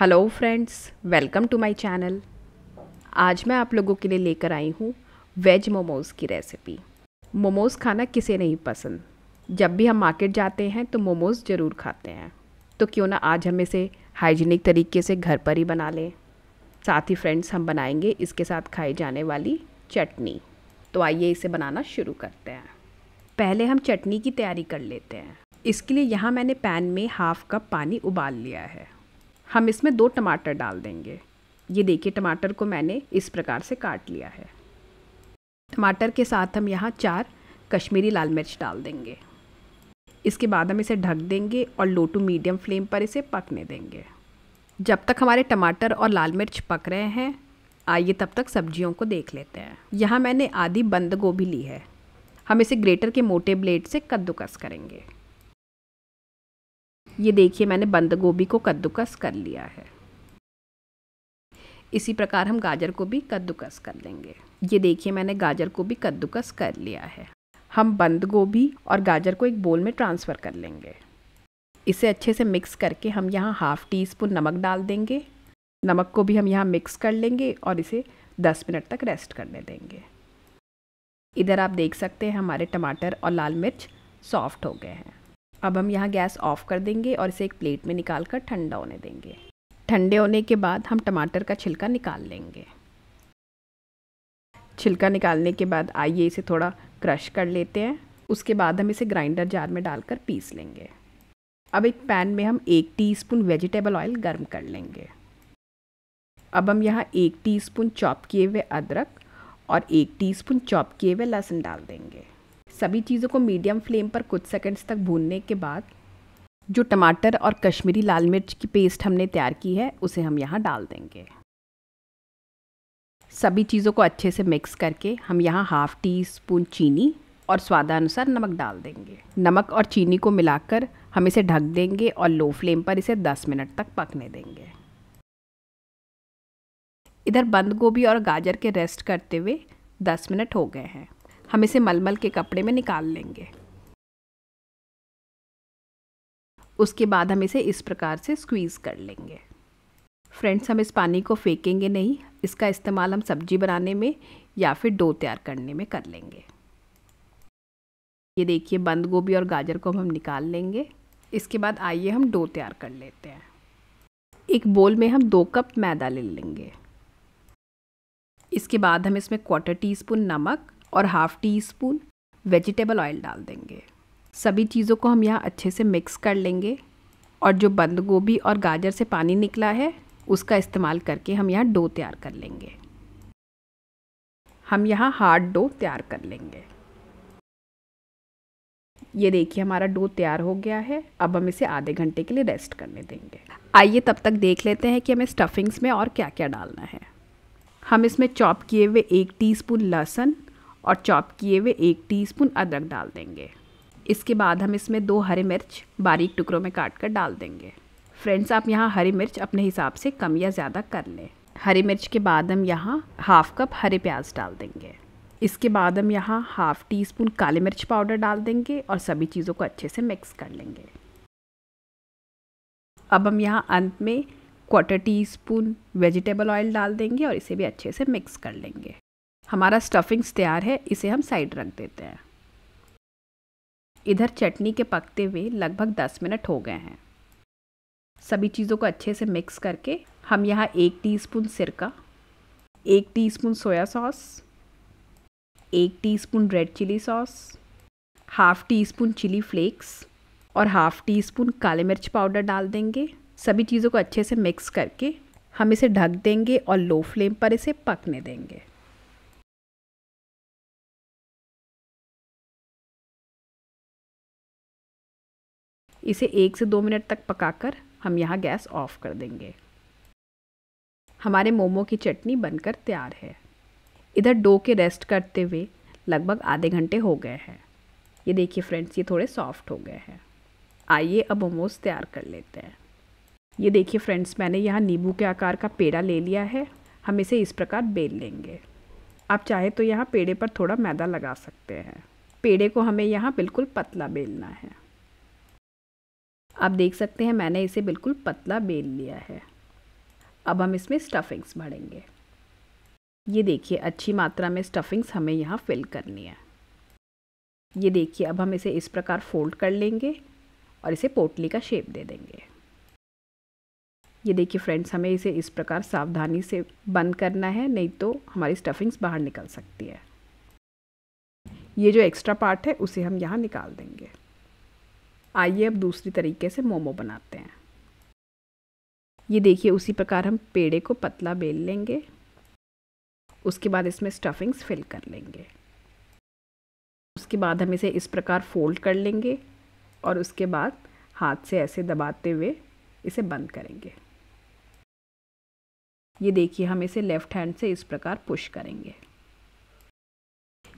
hello friends welcome to my channel आज मैं आप लोगों के लिए लेकर आई हूँ वेज मोमोज़ की रेसिपी मोमोज़ खाना किसे नहीं पसंद जब भी हम मार्केट जाते हैं तो मोमोज़ ज़रूर खाते हैं तो क्यों ना आज हम इसे हाइजीनिक तरीके से घर पर ही बना लें साथ ही फ्रेंड्स हम बनाएंगे इसके साथ खाई जाने वाली चटनी तो आइए इसे बनाना शुरू करते हैं पहले हम चटनी की तैयारी कर लेते हैं इसके लिए यहाँ मैंने पैन में हाफ़ कप पानी उबाल लिया है हम इसमें दो टमाटर डाल देंगे ये देखिए टमाटर को मैंने इस प्रकार से काट लिया है टमाटर के साथ हम यहाँ चार कश्मीरी लाल मिर्च डाल देंगे इसके बाद हम इसे ढक देंगे और लो टू मीडियम फ्लेम पर इसे पकने देंगे जब तक हमारे टमाटर और लाल मिर्च पक रहे हैं आइए तब तक सब्जियों को देख लेते हैं यहाँ मैंने आधी बंद गोभी ली है हम इसे ग्रेटर के मोटे ब्लेड से कद्दूकस करेंगे ये देखिए मैंने बंद गोभी को कद्दूकस कर लिया है इसी प्रकार हम गाजर को भी कद्दूकस कर लेंगे ये देखिए मैंने गाजर को भी कद्दूकस कर लिया है हम बंद गोभी और गाजर को एक बोल में ट्रांसफ़र कर लेंगे इसे अच्छे से मिक्स करके हम यहाँ हाफ़ टी स्पून नमक डाल देंगे नमक को भी हम यहाँ मिक्स कर लेंगे और इसे 10 मिनट तक रेस्ट करने देंगे इधर आप देख सकते हैं हमारे टमाटर और लाल मिर्च सॉफ्ट हो गए हैं अब हम यहाँ गैस ऑफ कर देंगे और इसे एक प्लेट में निकाल कर ठंडा होने देंगे ठंडे होने के बाद हम टमाटर का छिलका निकाल लेंगे छिलका निकालने के बाद आइए इसे थोड़ा क्रश कर लेते हैं उसके बाद हम इसे ग्राइंडर जार में डालकर पीस लेंगे अब एक पैन में हम एक टीस्पून वेजिटेबल ऑयल गर्म कर लेंगे अब हम यहाँ एक टीस्पून चॉप किए हुए अदरक और एक टीस्पून चॉप किए हुए लहसुन डाल देंगे सभी चीज़ों को मीडियम फ्लेम पर कुछ सेकंड्स तक भूनने के बाद जो टमाटर और कश्मीरी लाल मिर्च की पेस्ट हमने तैयार की है उसे हम यहाँ डाल देंगे सभी चीज़ों को अच्छे से मिक्स करके हम यहाँ हाफ़ टी स्पून चीनी और स्वादानुसार नमक डाल देंगे नमक और चीनी को मिलाकर हम इसे ढक देंगे और लो फ्लेम पर इसे 10 मिनट तक पकने देंगे इधर बंद गोभी और गाजर के रेस्ट करते हुए 10 मिनट हो गए हैं हम इसे मलमल के कपड़े में निकाल लेंगे उसके बाद हम इसे इस प्रकार से स्क्वीज़ कर लेंगे फ्रेंड्स हम इस पानी को फेंकेंगे नहीं इसका इस्तेमाल हम सब्जी बनाने में या फिर डो तैयार करने में कर लेंगे ये देखिए बंद गोभी और गाजर को हम निकाल लेंगे इसके बाद आइए हम डो तैयार कर लेते हैं एक बोल में हम दो कप मैदा ले लेंगे इसके बाद हम इसमें क्वार्टर टी स्पून नमक और half teaspoon vegetable oil डाल देंगे सभी चीज़ों को हम यहाँ अच्छे से मिक्स कर लेंगे और जो बंद गोभी और गाजर से पानी निकला है उसका इस्तेमाल करके हम यहाँ डो तैयार कर लेंगे हम यहाँ हार्ड डो तैयार कर लेंगे ये देखिए हमारा डो तैयार हो गया है अब हम इसे आधे घंटे के लिए रेस्ट करने देंगे आइए तब तक देख लेते हैं कि हमें स्टफिंग्स में और क्या क्या डालना है हम इसमें चॉप किए हुए एक टीस्पून लहसुन और चॉप किए हुए एक टीस्पून अदरक डाल देंगे इसके बाद हम इसमें दो हरी मिर्च बारीक टुकड़ों में काट कर डाल देंगे फ्रेंड्स आप यहाँ हरी मिर्च अपने हिसाब से कम या ज़्यादा कर लें हरी मिर्च के बाद हम यहाँ हाफ़ कप हरे प्याज डाल देंगे इसके बाद हम यहाँ हाफ़ टी स्पून काली मिर्च पाउडर डाल देंगे और सभी चीज़ों को अच्छे से मिक्स कर लेंगे अब हम यहाँ अंत में quarter teaspoon vegetable oil डाल देंगे और इसे भी अच्छे से मिक्स कर लेंगे हमारा स्टफिंग्स तैयार है इसे हम साइड रख देते हैं इधर चटनी के पकते हुए लगभग दस मिनट हो गए हैं सभी चीज़ों को अच्छे से मिक्स करके हम यहाँ एक टीस्पून सिरका एक टीस्पून सोया सॉस एक teaspoon red chilli sauce half teaspoon chilli flakes और हाफ़ टी स्पून काले मिर्च पाउडर डाल देंगे सभी चीज़ों को अच्छे से मिक्स करके हम इसे ढक देंगे और लो फ्लेम पर इसे पकने देंगे इसे एक से दो मिनट तक पकाकर हम यहाँ गैस ऑफ कर देंगे हमारे मोमो की चटनी बनकर तैयार है इधर डो के रेस्ट करते हुए लगभग आधे घंटे हो गए हैं ये देखिए फ्रेंड्स ये थोड़े सॉफ्ट हो गए हैं आइए अब मोमोज तैयार कर लेते हैं ये देखिए फ्रेंड्स मैंने यहाँ नींबू के आकार का पेड़ा ले लिया है हम इसे इस प्रकार बेल लेंगे आप चाहे तो यहाँ पेड़े पर थोड़ा मैदा लगा सकते हैं पेड़े को हमें यहाँ बिल्कुल पतला बेलना है आप देख सकते हैं मैंने इसे बिल्कुल पतला बेल लिया है अब हम इसमें स्टफिंग्स भरेंगे ये देखिए अच्छी मात्रा में स्टफिंग्स हमें यहाँ फिल करनी है ये देखिए अब हम इसे इस प्रकार फोल्ड कर लेंगे और इसे पोटली का शेप दे देंगे ये देखिए फ्रेंड्स हमें इसे इस प्रकार सावधानी से बंद करना है नहीं तो हमारी स्टफिंग्स बाहर निकल सकती है ये जो एक्स्ट्रा पार्ट है उसे हम यहाँ निकाल देंगे आइए अब दूसरी तरीके से मोमो बनाते हैं ये देखिए उसी प्रकार हम पेड़े को पतला बेल लेंगे उसके बाद इसमें स्टफिंग्स फिल कर लेंगे उसके बाद हम इसे इस प्रकार फोल्ड कर लेंगे और उसके बाद हाथ से ऐसे दबाते हुए इसे बंद करेंगे ये देखिए हम इसे लेफ़्ट हैंड से इस प्रकार पुश करेंगे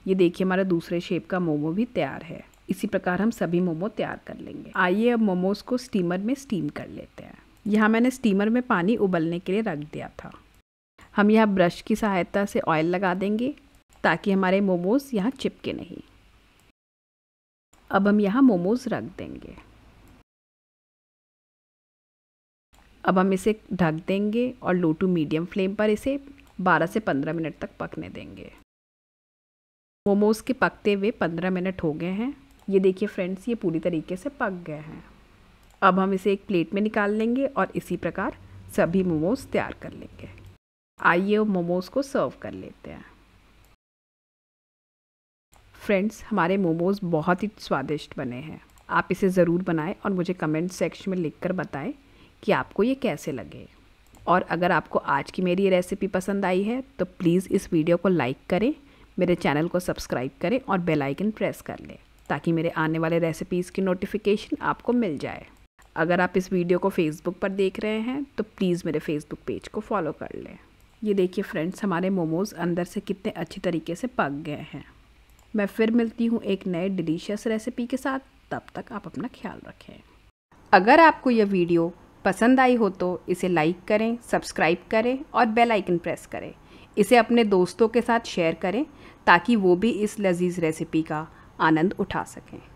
ये देखिए हमारा दूसरे शेप का मोमो भी तैयार है इसी प्रकार हम सभी मोमो तैयार कर लेंगे आइए अब मोमोज़ को स्टीमर में स्टीम कर लेते हैं यहाँ मैंने स्टीमर में पानी उबलने के लिए रख दिया था हम यहाँ ब्रश की सहायता से ऑयल लगा देंगे ताकि हमारे मोमोज़ यहाँ चिपके नहीं अब हम यहाँ मोमोज़ रख देंगे अब हम इसे ढक देंगे और लो टू मीडियम फ्लेम पर इसे 12 से 15 मिनट तक पकने देंगे मोमोज़ के पकते हुए 15 मिनट हो गए हैं ये देखिए फ्रेंड्स ये पूरी तरीके से पक गए हैं अब हम इसे एक प्लेट में निकाल लेंगे और इसी प्रकार सभी मोमोज तैयार कर लेंगे आइए मोमोज को सर्व कर लेते हैं फ्रेंड्स हमारे मोमोज बहुत ही स्वादिष्ट बने हैं आप इसे ज़रूर बनाएं और मुझे कमेंट सेक्शन में लिखकर बताएं कि आपको ये कैसे लगे और अगर आपको आज की मेरी ये रेसिपी पसंद आई है तो प्लीज़ इस वीडियो को लाइक करें मेरे चैनल को सब्सक्राइब करें और बेल आइकन प्रेस कर लें ताकि मेरे आने वाले रेसिपीज़ की नोटिफिकेशन आपको मिल जाए अगर आप इस वीडियो को फेसबुक पर देख रहे हैं तो प्लीज़ मेरे फेसबुक पेज को फॉलो कर लें ये देखिए फ्रेंड्स हमारे मोमोज़ अंदर से कितने अच्छे तरीके से पक गए हैं मैं फिर मिलती हूँ एक नए डिलीशियस रेसिपी के साथ तब तक आप अपना ख्याल रखें अगर आपको यह वीडियो पसंद आई हो तो इसे लाइक करें सब्सक्राइब करें और बेल आइकन प्रेस करें इसे अपने दोस्तों के साथ शेयर करें ताकि वो भी इस लजीज रेसिपी का आनंद उठा सकें